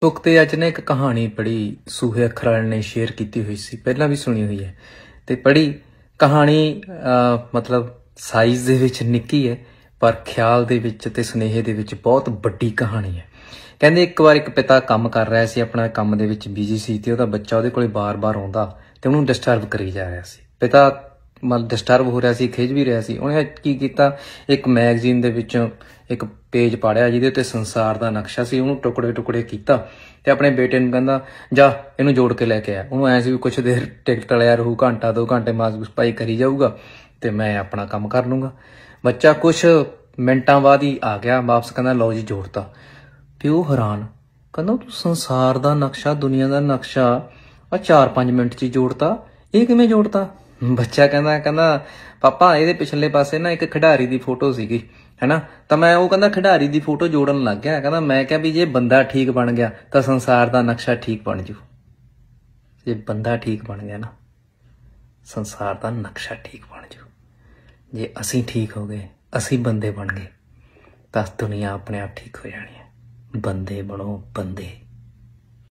ਤੁਕ ਤੇ ਅੱਜ ਨੇ ਇੱਕ ਕਹਾਣੀ ਪੜ੍ਹੀ ਸੂਹੇ ਅਖਰਾਂ ਨੇ ਸ਼ੇਅਰ ਕੀਤੀ ਹੋਈ ਸੀ ਪਹਿਲਾਂ ਵੀ ਸੁਣੀ ਹੋਈ ਹੈ ਤੇ ਪੜ੍ਹੀ ਕਹਾਣੀ ਮਤਲਬ ਸਾਈਜ਼ ਦੇ ਵਿੱਚ ਨਿੱਕੀ ਹੈ ਪਰ ਖਿਆਲ ਦੇ ਵਿੱਚ ਤੇ ਸੁਨੇਹੇ ਦੇ ਵਿੱਚ ਬਹੁਤ ਵੱਡੀ ਕਹਾਣੀ ਹੈ ਕਹਿੰਦੇ ਇੱਕ ਵਾਰ ਇੱਕ ਪਿਤਾ ਕੰਮ ਕਰ ਰਿਹਾ ਸੀ ਆਪਣਾ ਕੰਮ ਦੇ ਵਿੱਚ ਬਿਜ਼ੀ ਸੀ ਤੇ ਉਹਦਾ ਬੱਚਾ ਉਹਦੇ ਕੋਲੇ ਬਾਰ-ਬਾਰ ਆਉਂਦਾ ਤੇ ਉਹਨੂੰ ਡਿਸਟਰਬ ਕਰੀ ਜਾ ਰਿਹਾ ਸੀ ਪਿਤਾ ਮਨ ਡਿਸਟਰਬ ਹੋ ਰਿਹਾ ਸੀ ਖੇਜ ਵੀ ਰਿਹਾ ਸੀ ਉਹਨੇ ਕੀ ਕੀਤਾ ਇੱਕ ਮੈਗਜ਼ੀਨ ਦੇ ਵਿੱਚੋਂ ਇੱਕ ਪੇਜ ਪਾੜਿਆ ਜਿਹਦੇ ਉੱਤੇ ਸੰਸਾਰ ਦਾ ਨਕਸ਼ਾ ਸੀ ਉਹਨੂੰ ਟੁਕੜੇ ਟੁਕੜੇ ਕੀਤਾ ਤੇ ਆਪਣੇ ਬੇਟੇ ਨੂੰ ਕਹਿੰਦਾ ਜਾ ਇਹਨੂੰ ਜੋੜ ਕੇ ਲੈ ਕੇ ਆ ਉਹਨੂੰ ਐ ਸੀ ਵੀ ਕੁਛ ਦੇਰ ਟਿਕਟ ਵਾਲਿਆ ਰਹੂ ਘੰਟਾ ਦੋ ਘੰਟੇ ਮਾਸਕ ਪਾਈ ਕਰੀ ਜਾਊਗਾ ਤੇ ਮੈਂ ਆਪਣਾ ਕੰਮ ਕਰ ਲੂੰਗਾ ਬੱਚਾ ਕੁਛ ਮਿੰਟਾਂ ਬਾਅਦ ਹੀ ਆ ਗਿਆ ਵਾਪਸ ਕਹਿੰਦਾ ਲਓ ਜੀ ਜੋੜਤਾ ਤੇ ਉਹ ਹੈਰਾਨ ਕਹਿੰਦਾ ਤੂੰ ਸੰਸਾਰ ਦਾ ਨਕਸ਼ਾ ਦੁਨੀਆ ਦਾ ਨਕਸ਼ਾ ਆ 4-5 ਮਿੰਟ 'ਚ ਜੋੜਤਾ ਇਹ ਕਿਵੇਂ ਜੋੜਤਾ ਬੱਚਾ ਕਹਿੰਦਾ ਕਹਿੰਦਾ ਪਾਪਾ ਇਹਦੇ ਪਿਛਲੇ ਪਾਸੇ ਨਾ ਇੱਕ ਖਿਡਾਰੀ ਦੀ ਫੋਟੋ ਸੀਗੀ ਹੈਨਾ ਤਾਂ ਮੈਂ ਉਹ ਕਹਿੰਦਾ ਖਿਡਾਰੀ ਦੀ ਫੋਟੋ ਜੋੜਨ ਲੱਗ ਗਿਆ ਕਹਿੰਦਾ ਮੈਂ ਕਿਹਾ ਵੀ ਜੇ ਬੰਦਾ ਠੀਕ ਬਣ ਗਿਆ ਤਾਂ ਸੰਸਾਰ ਦਾ ਨਕਸ਼ਾ ਠੀਕ ਬਣ ਜੂ ਜੇ ਬੰਦਾ ਠੀਕ ਬਣ ਗਿਆ ਨਾ ਸੰਸਾਰ ਦਾ ਨਕਸ਼ਾ ਠੀਕ ਬਣ ਜੂ ਜੇ ਅਸੀਂ ਠੀਕ ਹੋ ਗਏ ਅਸੀਂ ਬੰਦੇ ਬਣ ਗਏ ਤਾਂ ਦੁਨੀਆ ਆਪਣੇ ਆਪ ਠੀਕ ਹੋ ਜਾਣੀ ਹੈ ਬੰਦੇ ਬਣੋ ਬੰਦੇ